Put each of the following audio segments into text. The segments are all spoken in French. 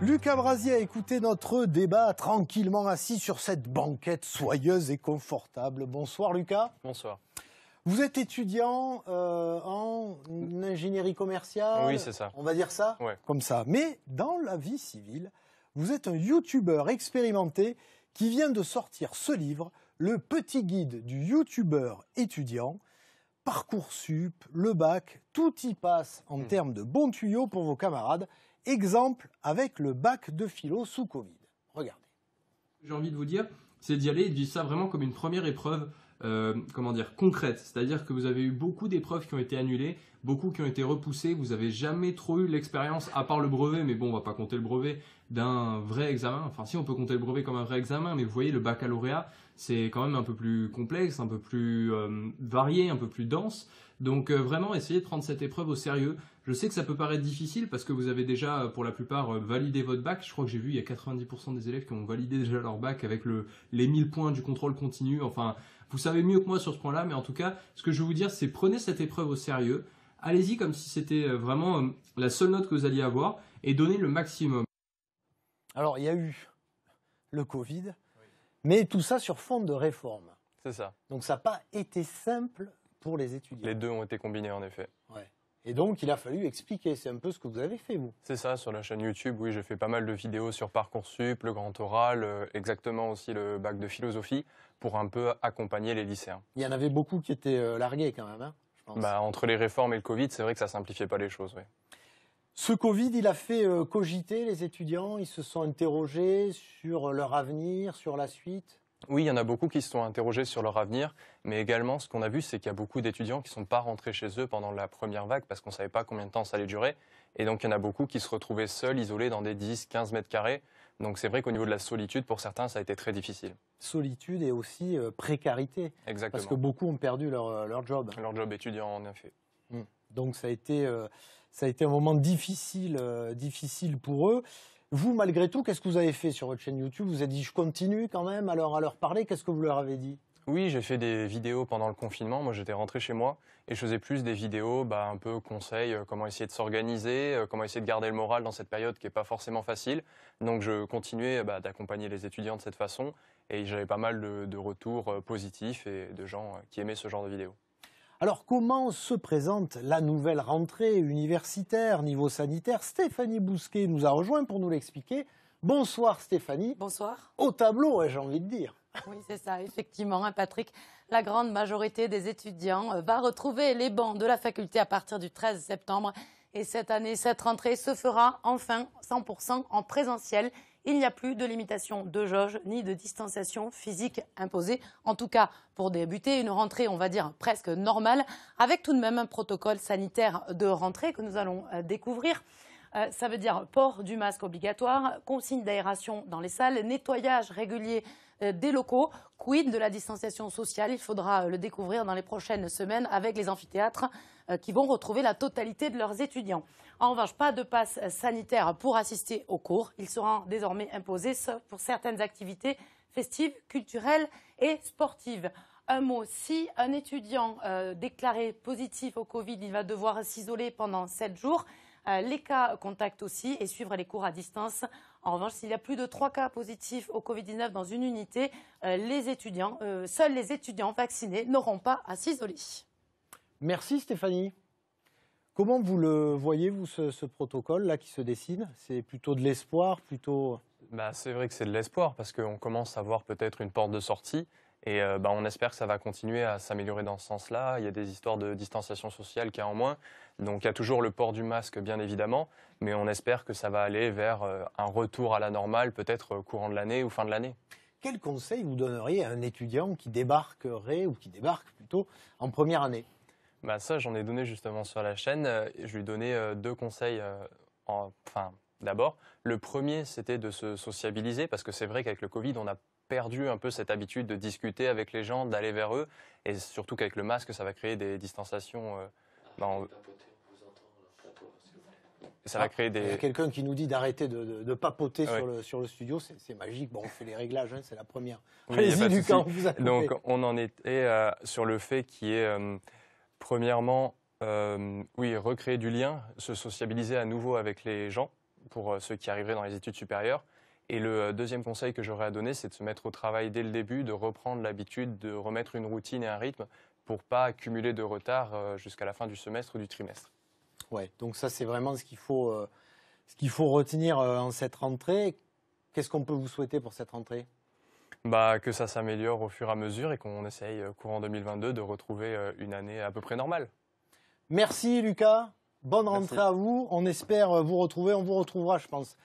Lucas Brasier a écouté notre débat tranquillement assis sur cette banquette soyeuse et confortable. Bonsoir Lucas. Bonsoir. Vous êtes étudiant euh, en ingénierie commerciale. Oui, c'est ça. On va dire ça comme ça. Mais dans la vie civile, vous êtes un youtubeur expérimenté qui vient de sortir ce livre, Le petit guide du youtubeur étudiant. Parcoursup, le bac, tout y passe en hmm. termes de bons tuyaux pour vos camarades Exemple avec le bac de philo sous Covid. Regardez. J'ai envie de vous dire, c'est d'y aller et de ça vraiment comme une première épreuve euh, comment dire, concrète, C'est-à-dire que vous avez eu beaucoup d'épreuves qui ont été annulées, beaucoup qui ont été repoussées. Vous n'avez jamais trop eu l'expérience, à part le brevet, mais bon, on va pas compter le brevet, d'un vrai examen. Enfin, si on peut compter le brevet comme un vrai examen, mais vous voyez, le baccalauréat, c'est quand même un peu plus complexe, un peu plus euh, varié, un peu plus dense. Donc euh, vraiment, essayez de prendre cette épreuve au sérieux. Je sais que ça peut paraître difficile parce que vous avez déjà, pour la plupart, validé votre bac. Je crois que j'ai vu, il y a 90% des élèves qui ont validé déjà leur bac avec les 1000 points du contrôle continu. Enfin, vous savez mieux que moi sur ce point-là, mais en tout cas, ce que je veux vous dire, c'est prenez cette épreuve au sérieux, allez-y comme si c'était euh, vraiment euh, la seule note que vous alliez avoir, et donnez le maximum. Alors, il y a eu le Covid, mais tout ça sur forme de réforme. C'est ça. Donc, ça n'a pas été simple pour les étudiants. Les deux ont été combinés, en effet. Ouais. Et donc, il a fallu expliquer. C'est un peu ce que vous avez fait, vous. C'est ça, sur la chaîne YouTube, oui, j'ai fait pas mal de vidéos sur Parcoursup, le grand oral, euh, exactement aussi le bac de philosophie, pour un peu accompagner les lycéens. Il y en avait beaucoup qui étaient euh, largués quand même, hein, je pense. Bah, entre les réformes et le Covid, c'est vrai que ça simplifiait pas les choses, oui. Ce Covid, il a fait euh, cogiter les étudiants, ils se sont interrogés sur leur avenir, sur la suite oui, il y en a beaucoup qui se sont interrogés sur leur avenir, mais également ce qu'on a vu, c'est qu'il y a beaucoup d'étudiants qui ne sont pas rentrés chez eux pendant la première vague parce qu'on ne savait pas combien de temps ça allait durer. Et donc il y en a beaucoup qui se retrouvaient seuls, isolés dans des 10, 15 mètres carrés. Donc c'est vrai qu'au niveau de la solitude, pour certains, ça a été très difficile. Solitude et aussi euh, précarité. Exactement. Parce que beaucoup ont perdu leur, euh, leur job. Leur job étudiant, en effet. Hmm. Donc euh, ça a été, un moment difficile, difficile pour eux. Vous, malgré tout, qu'est-ce que vous avez fait sur votre chaîne YouTube Vous avez dit, je continue quand même à leur, à leur parler. Qu'est-ce que vous leur avez dit oui, j'ai fait des vidéos pendant le confinement. Moi, j'étais rentré chez moi et je faisais plus des vidéos, bah, un peu conseils, euh, comment essayer de s'organiser, euh, comment essayer de garder le moral dans cette période qui n'est pas forcément facile. Donc, je continuais bah, d'accompagner les étudiants de cette façon et j'avais pas mal de, retours euh, positifs et de gens qui aimaient ce genre de vidéos. Alors comment se présente la nouvelle rentrée universitaire niveau sanitaire Stéphanie Bousquet nous a rejoint pour nous l'expliquer. Bonsoir Stéphanie. Bonsoir. Au tableau, j'ai envie de dire. Oui, c'est ça, effectivement, hein, Patrick. La grande majorité des étudiants euh, va retrouver les bancs de la faculté à partir du 13 septembre. Et cette année, cette rentrée se fera enfin 100% en présentiel il n'y a plus de limitation de jauge ni de distanciation physique imposée. En tout cas, pour débuter une rentrée, on va dire presque normale, avec tout de même un protocole sanitaire de rentrée que nous allons euh, découvrir euh, ça veut dire port du masque obligatoire, consigne d'aération dans les salles, nettoyage régulier euh, des locaux. Quid de la distanciation sociale Il faudra euh, le découvrir dans les prochaines semaines avec les amphithéâtres euh, qui vont retrouver la totalité de leurs étudiants. En revanche, pas de passe sanitaire pour assister aux cours. Il sera désormais imposé pour certaines activités festives, culturelles et sportives. Un mot, si un étudiant déclaré positif au Covid, il va devoir s'isoler pendant sept jours. Euh, les cas contactent aussi et suivre les cours à distance. En revanche, s'il y a plus de trois cas positifs au Covid-19 dans une unité, euh, les étudiants, euh, seuls les étudiants vaccinés n'auront pas à s'isoler. Merci Stéphanie. Comment vous le voyez, vous, ce, ce protocole-là qui se dessine C'est plutôt de l'espoir, plutôt... Bah, c'est vrai que c'est de l'espoir, parce qu'on commence à voir peut-être une porte de sortie. Et euh, bah, on espère que ça va continuer à s'améliorer dans ce sens-là. Il y a des histoires de distanciation sociale qui a en moins. Donc il y a toujours le port du masque, bien évidemment, mais on espère que ça va aller vers euh, un retour à la normale, peut-être euh, courant de l'année ou fin de l'année. Quel conseil vous donneriez à un étudiant qui débarquerait, ou qui débarque plutôt, en première année bah, Ça, j'en ai donné justement sur la chaîne. Je lui donné deux conseils, enfin, d'abord. Le premier, c'était de se sociabiliser, parce que c'est vrai qu'avec le Covid, on a perdu un peu cette habitude de discuter avec les gens, d'aller vers eux. Et surtout qu'avec le masque, ça va créer des distanciations. Euh, bah, ça va créer des. Quelqu'un qui nous dit d'arrêter de, papoter sur, le, studio, c'est magique. Bon, on fait les réglages, hein, c'est la première. allez Donc, on en était euh, sur le fait qui est, euh, premièrement, oui, recréer du lien, se sociabiliser à nouveau avec les gens pour ceux qui arriveraient dans les études supérieures. Et le euh, deuxième conseil que j'aurais à donner, c'est de se mettre au travail dès le début, de reprendre l'habitude, de remettre une routine et un rythme pour ne pas accumuler de retard euh, jusqu'à la fin du semestre ou du trimestre. Ouais, donc ça c'est vraiment ce qu'il faut, euh, ce faut retenir en cette rentrée. Qu'est-ce qu'on peut vous souhaiter pour cette rentrée bah, que ça s'améliore au fur et à mesure et qu'on essaye, courant 2022, de retrouver une année à peu près normale. Merci Lucas, bonne rentrée à vous. On espère vous retrouver, on vous retrouvera, je pense,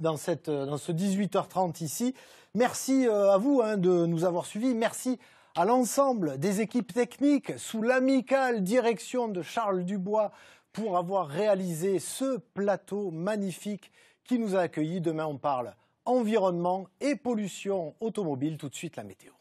dans, ce 18h30 ici. Merci euh, à vous hein, de nous avoir suivis. Merci à l'ensemble des équipes techniques sous l'amicale direction de Charles Dubois pour avoir réalisé ce plateau magnifique qui nous a accueillis. Demain, on parle environnement et pollution automobile. Tout de suite, la météo.